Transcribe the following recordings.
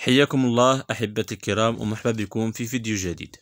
حياكم الله أحبتي الكرام ومرحبا بكم في فيديو جديد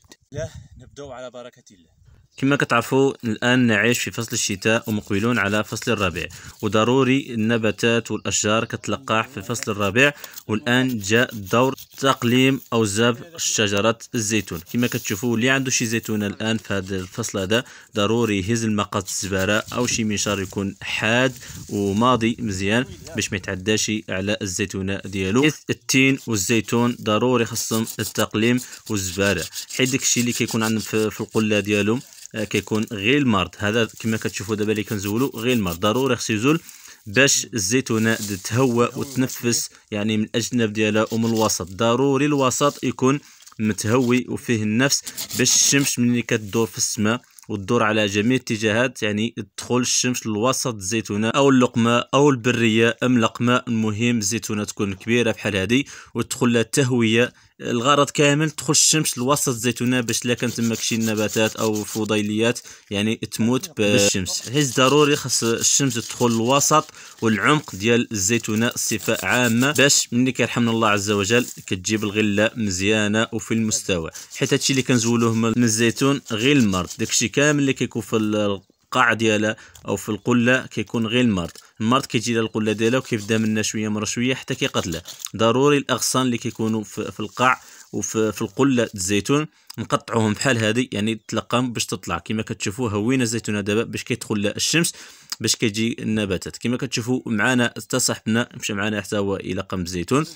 نبدأ على بركة الله كما كتعرفوا الآن نعيش في فصل الشتاء ومقبلون على فصل الربيع وضروري النباتات والأشجار كتلقاح في فصل الربيع والآن جاء دور تقليم أو زاب شجرة الزيتون كما كتشوفوا اللي عنده شي زيتونة الآن في هذا الفصل هذا ضروري يهز المقص الزبالة أو شي منشار يكون حاد وماضي مزيان باش ما يتعداش على الزيتونة ديالو حيث التين والزيتون ضروري خصهم التقليم والزبالة حيت داكشي اللي كيكون عندهم في القلة ديالهم آه، كيكون غير المرض هذا كما كتشوفوا دابا اللي كنزولو غير المرض ضروري خصو يزول باش الزيتونه تتهوى وتنفس يعني من الاجنب ديالها ومن الوسط ضروري الوسط يكون متهوي وفيه النفس باش الشمس ملي كتدور في السماء وتدور على جميع الاتجاهات يعني تدخل الشمس لوسط الزيتونه او اللقمه او البريه ام لقمه المهم الزيتونه تكون كبيره بحال هذه وتدخل لها تهويه الغرض كامل تدخل الشمس لوسط الزيتونه باش لا كان تماك شي نباتات او فضيليات يعني تموت بالشمس حيت ضروري خاص الشمس تدخل للوسط والعمق ديال الزيتونه صفه عامه باش ملي كيرحمنا الله عز وجل كتجيب الغله مزيانه وفي المستوى حيت هادشي اللي كنزولوه من الزيتون غير المرض داكشي كامل اللي كيكون في القاع ديالها او في القله كيكون غير المرض المرض كيجي لها القله ديالها وكيبدا منها شويه مره شويه حتى كيقتلها ضروري الاغصان اللي كيكونوا في القاع وفي في القله الزيتون نقطعوهم بحال هذه يعني تلقاهم باش تطلع كما كتشوفوا هوينا الزيتونه دابا باش كيدخل الشمس باش كيجي النباتات كما كتشوفوا معنا حتى صاحبنا مشى معنا حتى هو الى قم الزيتون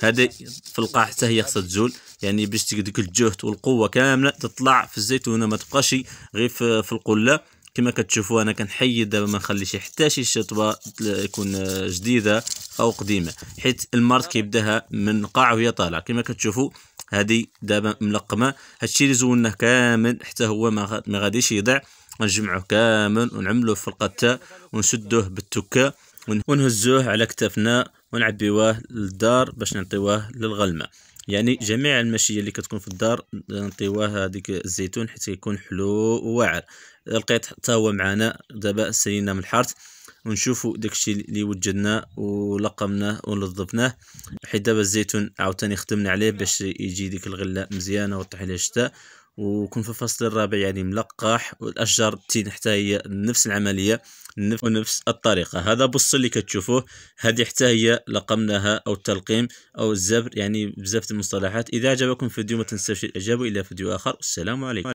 هذه في القاع حتى هي خصها تزول يعني باش ديك الجهد والقوه كامله تطلع في الزيتونه ما تبقاش غير في القله كما كتشوفوا انا كنحيد دابا ما نخليش حتى شي شطبه يكون جديده او قديمه حيت المرض كيبداها من قاع وهي طالعه كما كتشوفوا هادي دابا ملقمه هادشي اللي زولناه كامل حتى هو ما غاديش يضيع غنجمعوه كامل ونعملوه في القتة ونسدوه بالتكه ونهزوه على كتافنا ونعبيوه للدار باش نعطيوه للغلمه يعني جميع المشية اللي كتكون في الدار نعطيوها هذيك الزيتون حيت كيكون حلو وواعر لقيت حتى هو معانا دابا سينا من الحارت ونشوفوا داكشي اللي وجدناه ولقمناه ونظفناه حيت دابا الزيتون عاوتاني خدمنا عليه باش يجي ديك الغله مزيانه وطيح عليها الشتاء وكون في الفصل الرابع يعني ملقح والاشجار تين حتى هي نفس العمليه ونفس الطريقه هذا بص اللي كتشوفوه هذه حتى هي لقمناها او التلقيم او الزبر يعني بزاف المصطلحات اذا عجبكم الفيديو ما تنساوش الاعجاب الى فيديو اخر والسلام عليكم